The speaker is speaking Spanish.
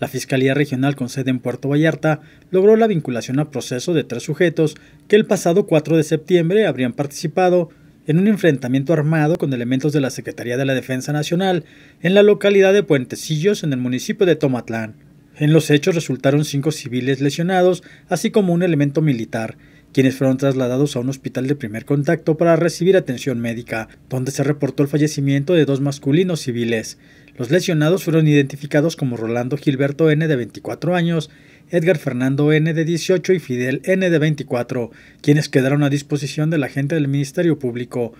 La Fiscalía Regional con sede en Puerto Vallarta logró la vinculación a proceso de tres sujetos que el pasado 4 de septiembre habrían participado en un enfrentamiento armado con elementos de la Secretaría de la Defensa Nacional en la localidad de Puentecillos, en el municipio de Tomatlán. En los hechos resultaron cinco civiles lesionados, así como un elemento militar, quienes fueron trasladados a un hospital de primer contacto para recibir atención médica, donde se reportó el fallecimiento de dos masculinos civiles. Los lesionados fueron identificados como Rolando Gilberto N de 24 años, Edgar Fernando N de 18 y Fidel N de 24, quienes quedaron a disposición de la gente del Ministerio Público.